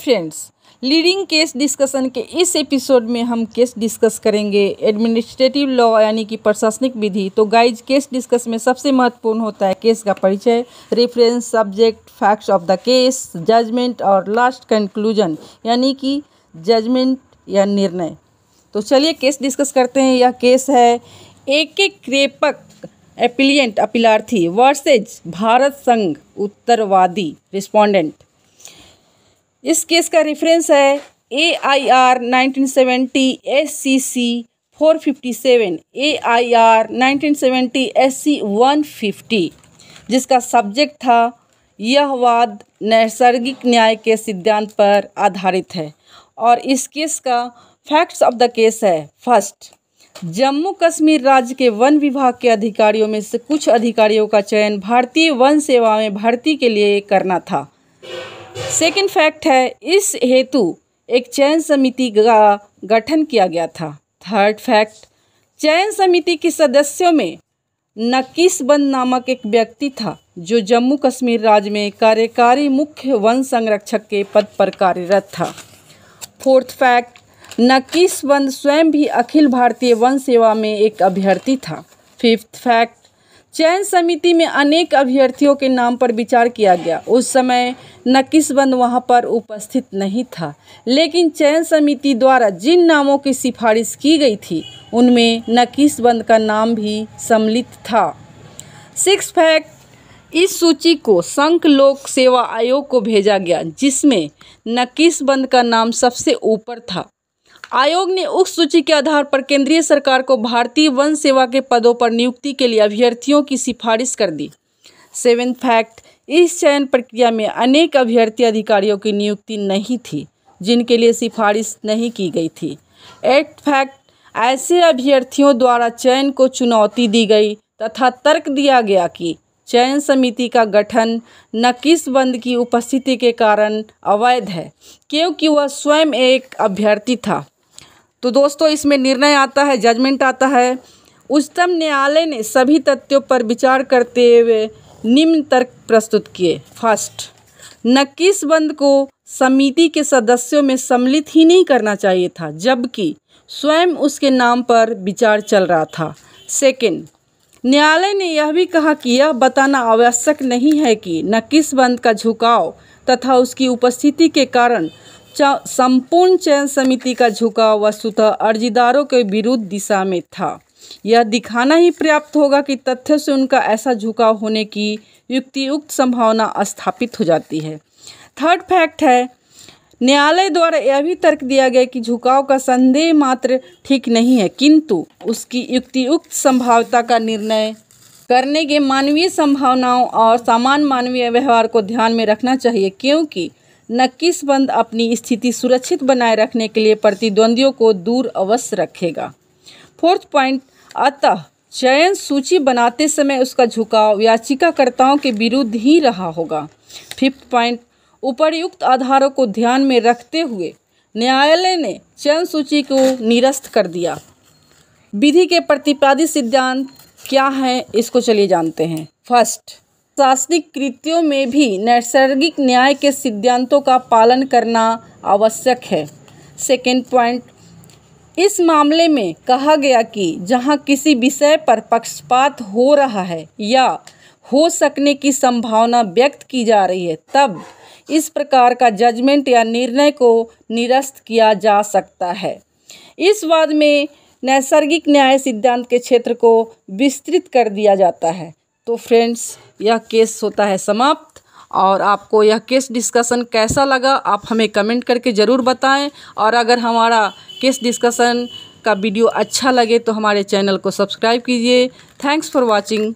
friends leading case discussion के इस episode में हम केस डिस्कस करेंगे एडमिनिस्ट्रेटिव लॉ यानी कि प्रशासनिक विधि तो गाइज केस डिस्कस में सबसे महत्वपूर्ण होता है केस का परिचय reference subject facts of the case judgment और लास्ट कंक्लूजन यानी कि जजमेंट या निर्णय तो चलिए केस डिस्कस करते हैं यह केस है एक एक क्रेपक एपिलियंट अपिलार्थी वर्सेज भारत संघ उत्तरवादी रिस्पोंडेंट इस केस का रेफरेंस है A I R nineteen seventy S C C four fifty seven A I R nineteen S C one fifty जिसका सब्जेक्ट था यह वाद नैसर्गिक न्याय के सिद्धांत पर आधारित है और इस केस का फैक्ट्स ऑफ द केस है फर्स्ट जम्मू कश्मीर राज्य के वन विभाग के अधिकारियों में से कुछ अधिकारियों का चयन भारतीय वन सेवा में भर्ती के लिए करना था सेकेंड फैक्ट है इस हेतु एक चयन समिति का गठन किया गया था थर्ड फैक्ट चयन समिति के सदस्यों में बंद नामक एक व्यक्ति था जो जम्मू कश्मीर राज्य में कार्यकारी मुख्य वन संरक्षक के पद पर कार्यरत था फोर्थ फैक्ट बंद स्वयं भी अखिल भारतीय वन सेवा में एक अभ्यर्थी था फिफ्थ फैक्ट चयन समिति में अनेक अभ्यर्थियों के नाम पर विचार किया गया उस समय नकीसबंद वहां पर उपस्थित नहीं था लेकिन चयन समिति द्वारा जिन नामों की सिफारिश की गई थी उनमें नकीसबंद का नाम भी सम्मिलित था सिक्स फैक्ट इस सूची को संघ लोक सेवा आयोग को भेजा गया जिसमें नकीसबंद का नाम सबसे ऊपर था आयोग ने उक्त सूची के आधार पर केंद्रीय सरकार को भारतीय वन सेवा के पदों पर नियुक्ति के लिए अभ्यर्थियों की सिफारिश कर दी सेवन फैक्ट इस चयन प्रक्रिया में अनेक अभ्यर्थी अधिकारियों की नियुक्ति नहीं थी जिनके लिए सिफारिश नहीं की गई थी एट फैक्ट ऐसे अभ्यर्थियों द्वारा चयन को चुनौती दी गई तथा तर्क दिया गया कि चयन समिति का गठन किस बंद की उपस्थिति के कारण अवैध है क्योंकि वह स्वयं एक अभ्यर्थी था तो दोस्तों इसमें निर्णय आता है जजमेंट आता है उच्चतम न्यायालय ने सभी तथ्यों पर विचार करते हुए निम्न तर्क प्रस्तुत किए फर्स्ट नक्कीस बंद को समिति के सदस्यों में सम्मिलित ही नहीं करना चाहिए था जबकि स्वयं उसके नाम पर विचार चल रहा था सेकंड न्यायालय ने यह भी कहा कि यह बताना आवश्यक नहीं है कि नक्कीस बंद का झुकाव तथा उसकी उपस्थिति के कारण संपूर्ण चयन समिति का झुकाव वस्तुतः अर्जीदारों के विरुद्ध दिशा में था यह दिखाना ही पर्याप्त होगा कि तथ्य से उनका ऐसा झुकाव होने की युक्तियुक्त संभावना स्थापित हो जाती है थर्ड फैक्ट है न्यायालय द्वारा यह भी तर्क दिया गया कि झुकाव का संदेह मात्र ठीक नहीं है किंतु उसकी युक्तियुक्त संभावता का निर्णय करने के मानवीय संभावनाओं और सामान्य मानवीय व्यवहार को ध्यान में रखना चाहिए क्योंकि नक्कीस अपनी स्थिति सुरक्षित बनाए रखने के लिए प्रतिद्वंदियों को दूर अवश्य रखेगा फोर्थ पॉइंट अतः चयन सूची बनाते समय उसका झुकाव याचिकाकर्ताओं के विरुद्ध ही रहा होगा फिफ्थ पॉइंट उपर्युक्त आधारों को ध्यान में रखते हुए न्यायालय ने चयन सूची को निरस्त कर दिया विधि के प्रतिपादित सिद्धांत क्या हैं इसको चलिए जानते हैं फर्स्ट शासनिक कृतियों में भी नैसर्गिक न्याय के सिद्धांतों का पालन करना आवश्यक है सेकेंड पॉइंट इस मामले में कहा गया कि जहां किसी विषय पर पक्षपात हो रहा है या हो सकने की संभावना व्यक्त की जा रही है तब इस प्रकार का जजमेंट या निर्णय को निरस्त किया जा सकता है इस वाद में नैसर्गिक न्याय सिद्धांत के क्षेत्र को विस्तृत कर दिया जाता है तो फ्रेंड्स यह केस होता है समाप्त और आपको यह केस डिस्कशन कैसा लगा आप हमें कमेंट करके ज़रूर बताएं और अगर हमारा केस डिस्कशन का वीडियो अच्छा लगे तो हमारे चैनल को सब्सक्राइब कीजिए थैंक्स फॉर वॉचिंग